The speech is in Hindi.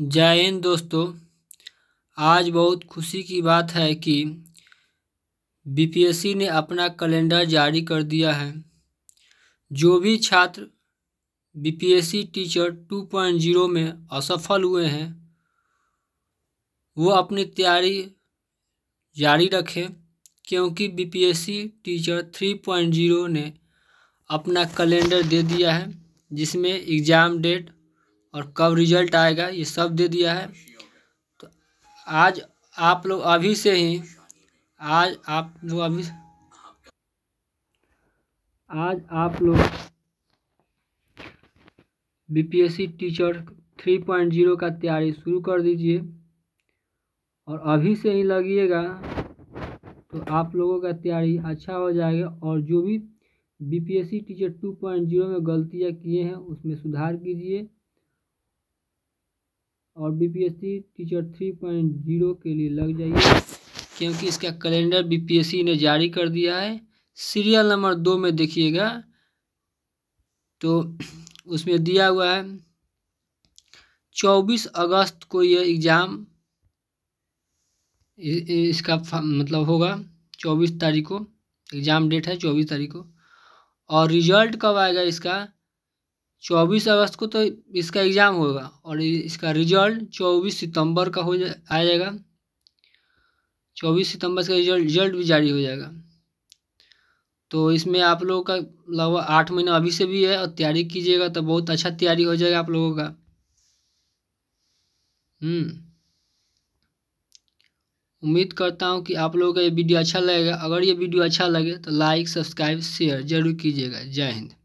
जय हिंद दोस्तों आज बहुत खुशी की बात है कि बीपीएससी ने अपना कैलेंडर जारी कर दिया है जो भी छात्र बीपीएससी टीचर 2.0 में असफल हुए हैं वो अपनी तैयारी जारी रखें क्योंकि बीपीएससी टीचर 3.0 ने अपना कैलेंडर दे दिया है जिसमें एग्ज़ाम डेट और कब रिजल्ट आएगा ये सब दे दिया है तो आज आप लोग अभी से ही आज आप लोग अभी आज आप लोग BPSC teacher three point zero का तैयारी शुरू कर दीजिए और अभी से ही लगिएगा तो आप लोगों का तैयारी अच्छा हो जाएगा और जो भी BPSC teacher two point zero में गलतियाँ किए हैं उसमें सुधार कीजिए और BPSC teacher three point zero के लिए लग जाइए क्योंकि इसका कैलेंडर बीपीएससी ने जारी कर दिया है सीरियल नंबर दो में देखिएगा तो उसमें दिया हुआ है चौबीस अगस्त को यह एग्ज़ाम इसका मतलब होगा चौबीस तारीख को एग्ज़ाम डेट है चौबीस तारीख को और रिजल्ट कब आएगा इसका चौबीस अगस्त को तो इसका एग्ज़ाम होगा और इसका रिजल्ट चौबीस सितंबर का हो जा आ जाएगा चौबीस सितंबर का रिजल्ट रिजल्ट भी जारी हो जाएगा तो इसमें आप लोगों का लगभग आठ महीना अभी से भी है और तैयारी कीजिएगा तो बहुत अच्छा तैयारी हो जाएगा आप लोगों का हम्म। उम्मीद करता हूँ कि आप लोगों का ये वीडियो अच्छा लगेगा अगर ये वीडियो अच्छा लगे तो लाइक सब्सक्राइब शेयर जरूर कीजिएगा जय हिंद